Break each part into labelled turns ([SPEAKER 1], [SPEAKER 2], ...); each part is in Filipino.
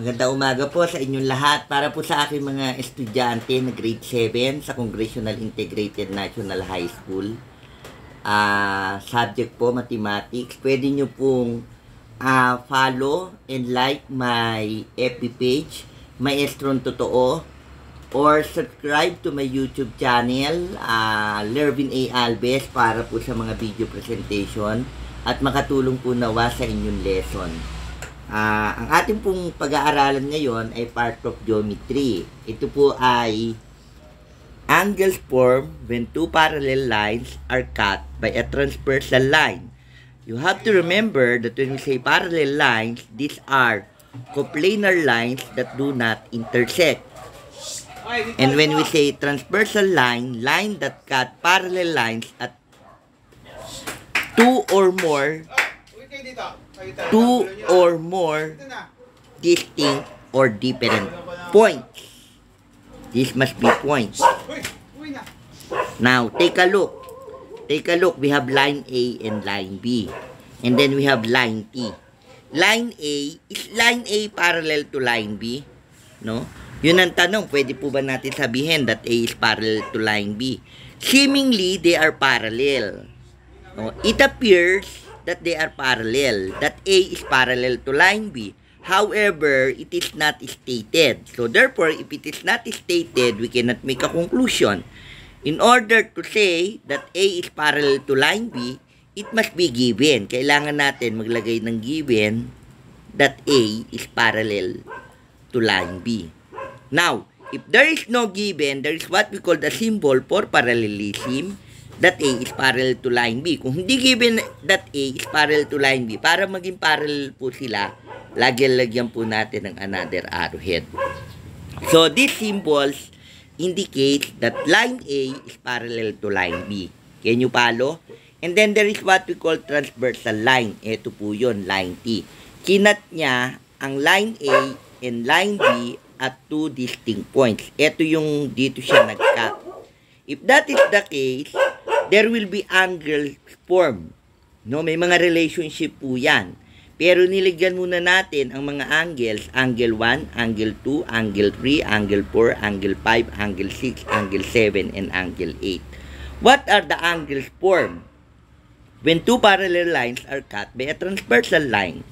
[SPEAKER 1] Magandang umaga po sa inyong lahat. Para po sa aking mga estudyante na grade 7 sa Congressional Integrated National High School, uh, subject po mathematics, pwede nyo pong uh, follow and like my FB page, Maestron Totoo, or subscribe to my YouTube channel, uh, Lervin A. Alves, para po sa mga video presentation at makatulong po nawa sa inyong lesson. Uh, ang ating pong pag-aaralan ngayon ay part of geometry. Ito po ay angles form when two parallel lines are cut by a transversal line. You have to remember that when we say parallel lines, these are coplanar lines that do not intersect. And when we say transversal line, line that cut parallel lines at two or more dito two or more distinct or different points. This must be points. Now, take a look. Take a look. We have line A and line B. And then we have line T. Line A, is line A parallel to line B? No? Yun ang tanong, pwede po ba natin sabihin that A is parallel to line B? Seemingly, they are parallel. No? It appears that they are parallel, that A is parallel to line B. However, it is not stated. So therefore, if it is not stated, we cannot make a conclusion. In order to say that A is parallel to line B, it must be given. Kailangan natin maglagay ng given that A is parallel to line B. Now, if there is no given, there is what we call the symbol for parallelism that A is parallel to line B. Kung hindi given that A is parallel to line B, para maging parallel po sila, lagyan-lagyan po natin ng another arrowhead. So, these symbols indicate that line A is parallel to line B. Can you follow? And then there is what we call transversal line. Ito po yun, line T. Kinat niya ang line A and line B at two distinct points. Ito yung dito siya nagka. If that is the case, there will be angle form. No, may mga relationship po 'yan. Pero niligyan muna natin ang mga angles, angle 1, angle 2, angle 3, angle 4, angle 5, angle 6, angle 7 and angle 8. What are the angles formed? When two parallel lines are cut by a transversal line,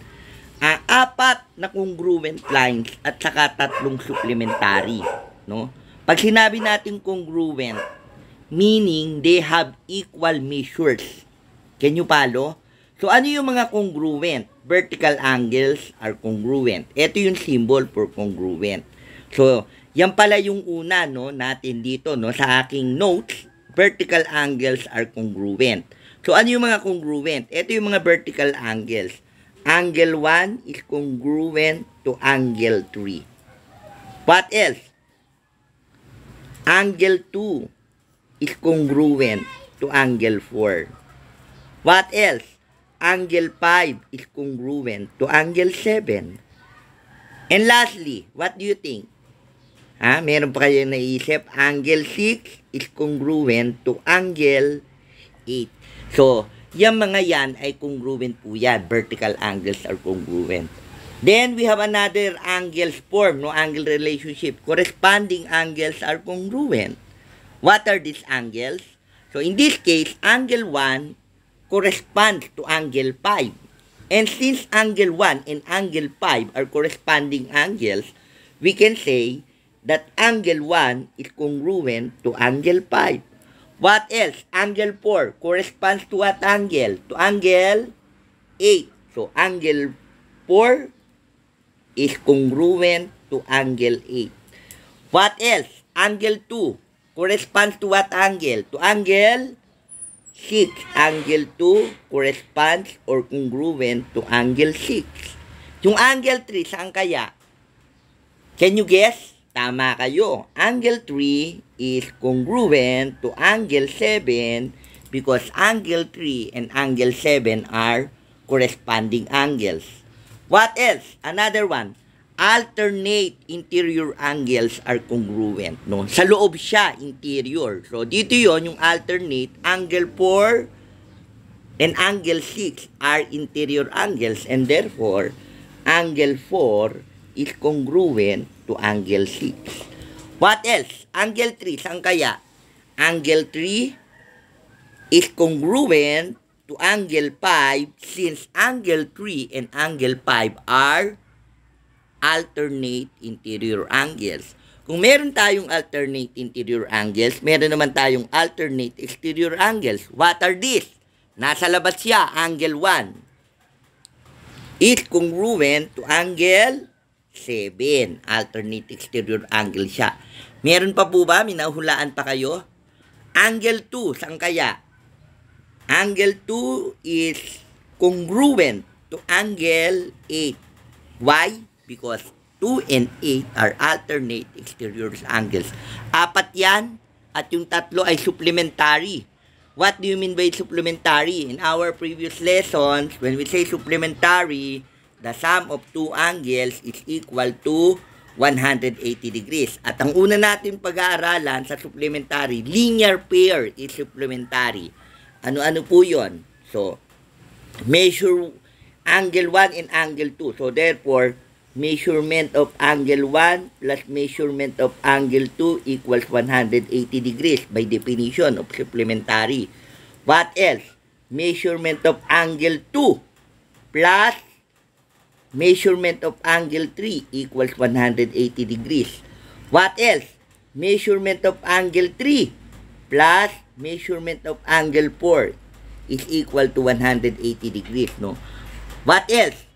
[SPEAKER 1] uh, apat na congruent lines at saka tatlong supplementary, no? Pag sinabi natin congruent, Meaning, they have equal measures. Can you follow? So, ano yung mga congruent? Vertical angles are congruent. Ito yung symbol for congruent. So, yan pala yung una no, natin dito no, sa aking notes. Vertical angles are congruent. So, ano yung mga congruent? Ito yung mga vertical angles. Angle 1 is congruent to angle 3. What else? Angle 2 is congruent to angle 4. What else? Angle 5 is congruent to angle 7. And lastly, what do you think? Ha? Meron pa kayong naisip? Angle 6 is congruent to angle 8. So, yung mga yan ay congruent po yan. Vertical angles are congruent. Then we have another angles form, no angle relationship. Corresponding angles are congruent. What are these angles? So in this case, angle 1 corresponds to angle 5. And since angle 1 and angle 5 are corresponding angles, we can say that angle 1 is congruent to angle 5. What else? Angle 4 corresponds to what angle? To angle 8. So angle 4 is congruent to angle 8. What else? Angle 2 corresponds to what angle? To angle 6. Angle 2 corresponds or congruent to angle 6. Yung angle 3, saan kaya? Can you guess? Tama kayo. Angle 3 is congruent to angle 7 because angle 3 and angle 7 are corresponding angles. What else? Another one alternate interior angles are congruent. No? Sa loob siya, interior. So, dito yon yung alternate angle 4 and angle 6 are interior angles. And therefore, angle 4 is congruent to angle 6. What else? Angle 3, saan kaya? Angle 3 is congruent to angle 5 since angle 3 and angle 5 are alternate interior angles. Kung meron tayong alternate interior angles, meron naman tayong alternate exterior angles. What are these? Nasa labas siya, angle 1. Is congruent to angle 7. Alternate exterior angle siya. Meron pa po ba? Minahulaan pa kayo? Angle 2, saan kaya? Angle 2 is congruent to angle 8. Why? because 2 and 8 are alternate exterior angles. Apat yan at yung tatlo ay supplementary. What do you mean by supplementary? In our previous lessons, when we say supplementary, the sum of two angles is equal to 180 degrees. At ang una natin pag-aaralan sa supplementary, linear pair is supplementary. Ano-ano po yon So, measure angle 1 and angle 2. So, therefore, measurement of angle 1 plus measurement of angle 2 equals 180 degrees by definition of supplementary. What else? Measurement of angle 2 plus measurement of angle 3 equals 180 degrees. What else? Measurement of angle 3 plus measurement of angle 4 is equal to 180 degrees. No? What else?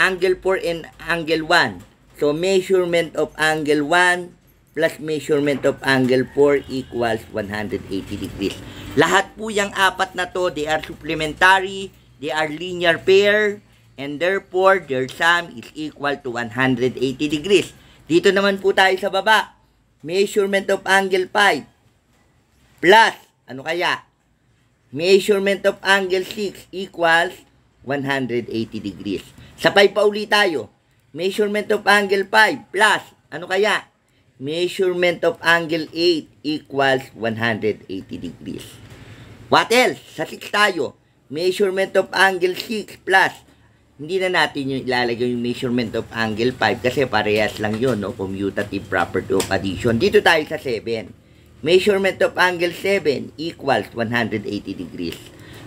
[SPEAKER 1] angle 4 and angle 1. So, measurement of angle 1 plus measurement of angle 4 equals 180 degrees. Lahat po yung apat na to, they are supplementary, they are linear pair, and therefore, their sum is equal to 180 degrees. Dito naman po tayo sa baba. Measurement of angle 5 plus, ano kaya? Measurement of angle 6 equals 180 degrees. Sa 5 pa uli tayo. Measurement of angle 5 plus, ano kaya? Measurement of angle 8 equals 180 degrees. What else? Sa 6 tayo. Measurement of angle 6 plus, hindi na natin yung ilalagay yung measurement of angle 5 kasi parehas lang yun, no? commutative property of addition. Dito tayo sa 7. Measurement of angle 7 equals 180 degrees.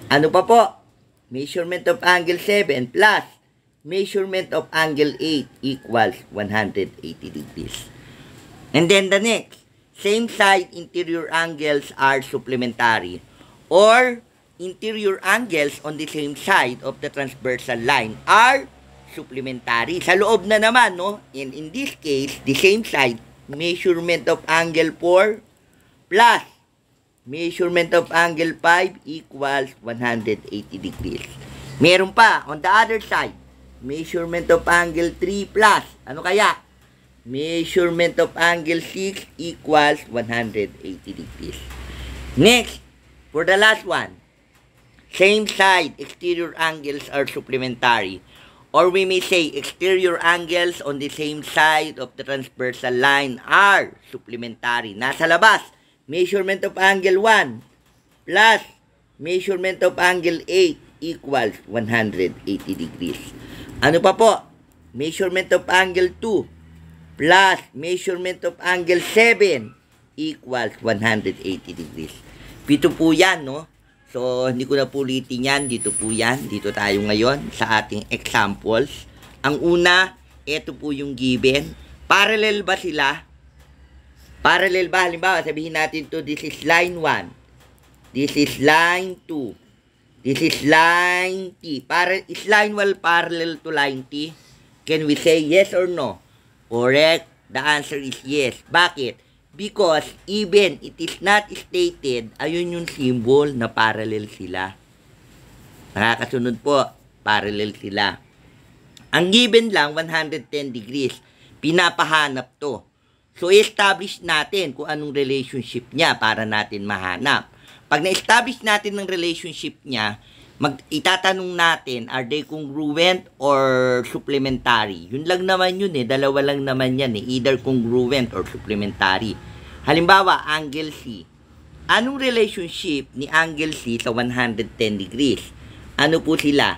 [SPEAKER 1] Ano pa po? measurement of angle 7 plus measurement of angle 8 equals 180 degrees. And then the next, same side interior angles are supplementary or interior angles on the same side of the transversal line are supplementary. Sa loob na naman, no? And in this case, the same side, measurement of angle 4 plus measurement of angle 5 equals 180 degrees. Meron pa, on the other side, measurement of angle 3 plus, ano kaya? Measurement of angle 6 equals 180 degrees. Next, for the last one, same side, exterior angles are supplementary. Or we may say exterior angles on the same side of the transversal line are supplementary. Nasa labas, measurement of angle 1 plus measurement of angle 8 equals 180 degrees. Ano pa po? Measurement of angle 2 plus measurement of angle 7 equals 180 degrees. Pito po yan, no? So, hindi ko na pulitin yan. Dito po yan. Dito tayo ngayon sa ating examples. Ang una, ito po yung given. Parallel ba sila? Parallel ba? Halimbawa, sabihin natin to this is line 1. This is line 2. This is line T. Para, is line 1 parallel to line T? Can we say yes or no? Correct. The answer is yes. Bakit? Because even it is not stated, ayun yung symbol na parallel sila. Nakakasunod po, parallel sila. Ang given lang, 110 degrees. Pinapahanap to So, establish natin kung anong relationship niya para natin mahanap. Pag na-establish natin ng relationship niya, mag itatanong natin, are they congruent or supplementary? Yun lang naman yun eh, dalawa lang naman yan eh, either congruent or supplementary. Halimbawa, angle C. Anong relationship ni angle C sa 110 degrees? Ano po sila?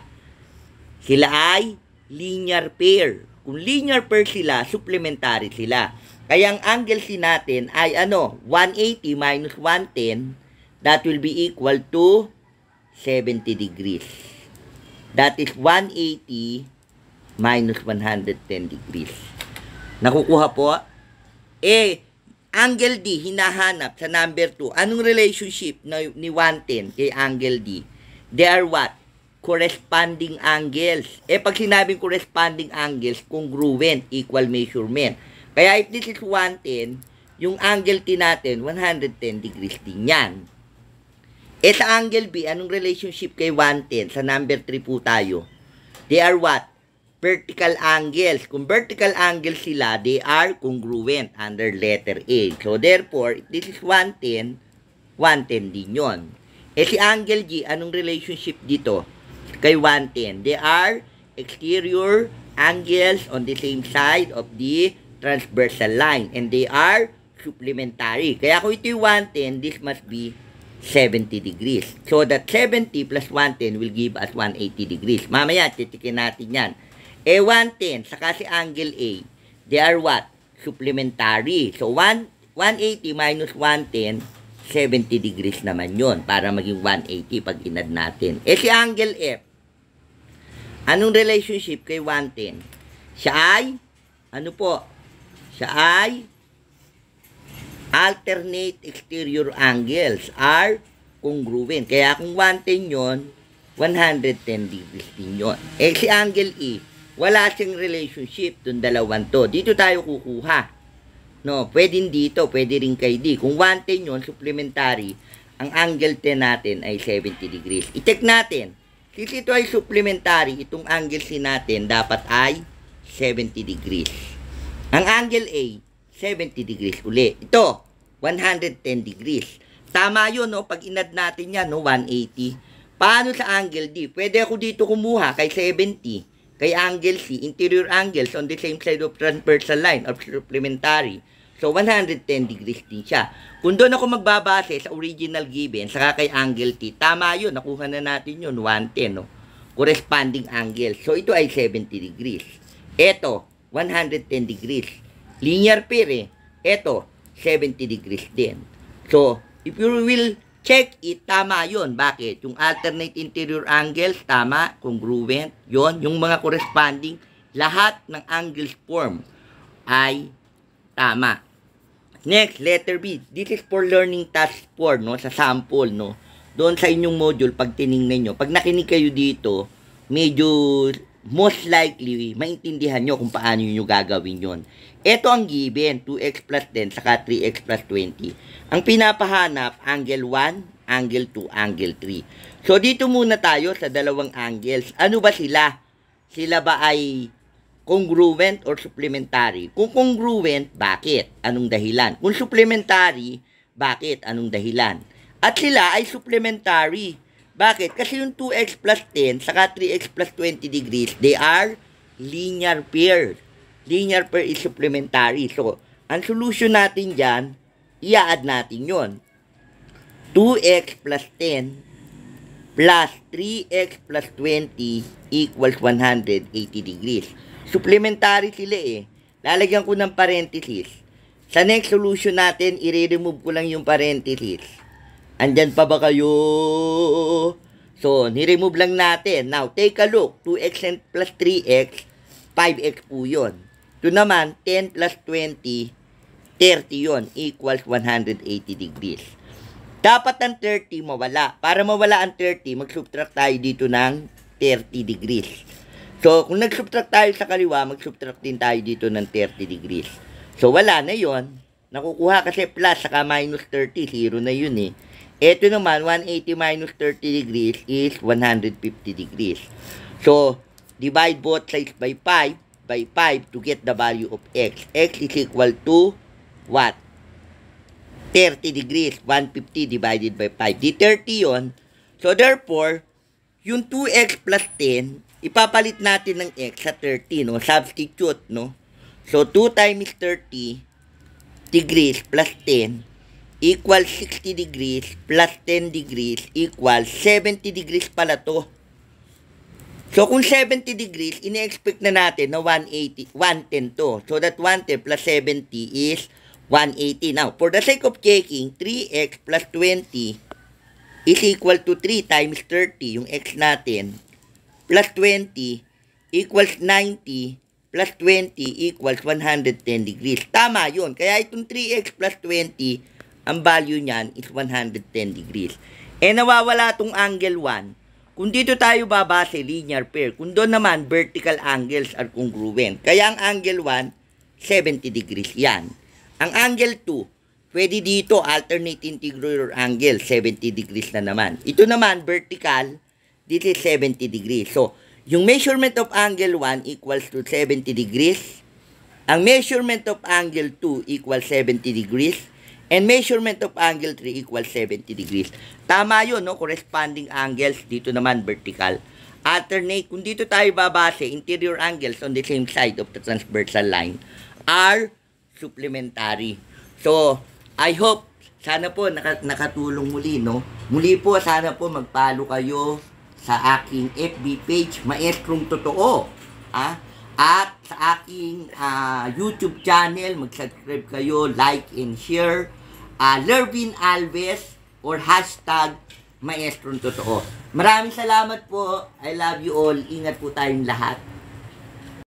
[SPEAKER 1] Sila ay linear pair. Kung linear pair sila, supplementary sila. Kaya ang angle C natin ay ano, 180 minus 110, that will be equal to 70 degrees. That is 180 minus 110 degrees. Nakukuha po. Ah. Eh, angle D, hinahanap sa number 2. Anong relationship ni 110 kay angle D? They are what? Corresponding angles. Eh, pag sinabing corresponding angles, congruent, equal measurement. Kaya if this is 110, yung angle T natin, 110 degrees din yan. E sa angle B, anong relationship kay 110? Sa number 3 po tayo. They are what? Vertical angles. Kung vertical angles sila, they are congruent under letter A. So therefore, if this is 110, 110 din yon. E si angle G, anong relationship dito? Kay 110. They are exterior angles on the same side of the transversal line and they are supplementary. Kaya kung ito yung 110, this must be 70 degrees. So that 70 plus 110 will give us 180 degrees. Mamaya, titikin natin yan. Eh, e 110, saka si angle A, they are what? Supplementary. So 1, 180 minus 110, 70 degrees naman yon para maging 180 pag inad natin. E si angle F, anong relationship kay 110? Siya ay, ano po, siya ay alternate exterior angles are congruent. Kaya kung 110 yon 110 degrees din yon. Eh si angle E, wala siyang relationship dun dalawang to. Dito tayo kukuha. No, pwede dito, pwede rin kay D. Kung 110 yon supplementary, ang angle 10 natin ay 70 degrees. I-check natin. Since ito ay supplementary, itong angle C natin dapat ay 70 degrees. Ang angle A, 70 degrees uli. Ito, 110 degrees. Tama yun, no? Pag inad natin yan, no? 180. Paano sa angle D? Pwede ako dito kumuha kay 70. Kay angle C, interior angles on the same side of transversal line of supplementary. So, 110 degrees din siya. Kung doon ako magbabase sa original given, saka kay angle T, tama yun. Nakuha na natin yun, 110, no? Corresponding angle. So, ito ay 70 degrees. Ito, 110 degrees. Linear pair eh. Ito, 70 degrees din. So, if you will check it, tama yon Bakit? Yung alternate interior angles, tama, congruent, yon Yung mga corresponding, lahat ng angles form ay tama. Next, letter B. This is for learning task 4, no? Sa sample, no? Doon sa inyong module, pag tiningnan nyo, pag nakinig kayo dito, medyo most likely, maintindihan nyo kung paano nyo gagawin yon. Ito ang given, 2x plus 10, saka 3x plus 20. Ang pinapahanap, angle 1, angle 2, angle 3. So, dito muna tayo sa dalawang angles. Ano ba sila? Sila ba ay congruent or supplementary? Kung congruent, bakit? Anong dahilan? Kung supplementary, bakit? Anong dahilan? At sila ay supplementary. Bakit? Kasi yung 2x plus 10 saka 3x plus 20 degrees, they are linear pair. Linear pair is supplementary. So, ang solution natin dyan, i-add natin yon 2x plus 10 plus 3x plus 20 equals 180 degrees. Supplementary sila eh. Lalagyan ko ng parenthesis. Sa next solution natin, i-remove ko lang yung parenthesis. Andyan pa ba kayo? So, niremove lang natin. Now, take a look. 2x and plus 3x, 5x po yun. Ito naman, 10 plus 20, 30 yon equals 180 degrees. Dapat ang 30 mawala. Para mawala ang 30, mag-subtract tayo dito ng 30 degrees. So, kung nag-subtract tayo sa kaliwa, mag-subtract din tayo dito ng 30 degrees. So, wala na yon Nakukuha kasi plus saka minus 30, Zero na yun eh. Ito naman, 180 minus 30 degrees is 150 degrees. So, divide both sides by 5 by 5 to get the value of x. x is equal to what? 30 degrees, 150 divided by 5. Di 30 yon. So, therefore, yung 2x plus 10, ipapalit natin ng x sa 30, no? Substitute, no? So, 2 times 30 degrees plus 10 equals 60 degrees plus 10 degrees equals 70 degrees pala to. So, kung 70 degrees, ine-expect na natin na 180, 110 to. So, that 110 plus 70 is 180. Now, for the sake of checking, 3x plus 20 is equal to 3 times 30, yung x natin, plus 20 equals 90 plus 20 equals 110 degrees. Tama yun. Kaya itong 3x plus 20 ang value niyan is 110 degrees. Eh, nawawala tong angle 1. Kung dito tayo babase, linear pair. Kung doon naman, vertical angles are congruent. Kaya ang angle 1, 70 degrees yan. Ang angle 2, pwede dito alternate integral angle, 70 degrees na naman. Ito naman, vertical, this is 70 degrees. So, yung measurement of angle 1 equals to 70 degrees. Ang measurement of angle 2 equals 70 degrees. And measurement of angle 3 equals 70 degrees. Tama yun, no? Corresponding angles, dito naman vertical. Alternate, kung dito tayo babase, interior angles on the same side of the transversal line are supplementary. So, I hope, sana po nakatulong muli, no? Muli po, sana po magpalo kayo sa aking FB page, Maestrong Totoo. Ah, at sa aking uh, YouTube channel, mag-subscribe kayo, like and share. Uh, Lervin Alves or hashtag Maestrong Totoo. Maraming salamat po. I love you all. Ingat po tayong lahat.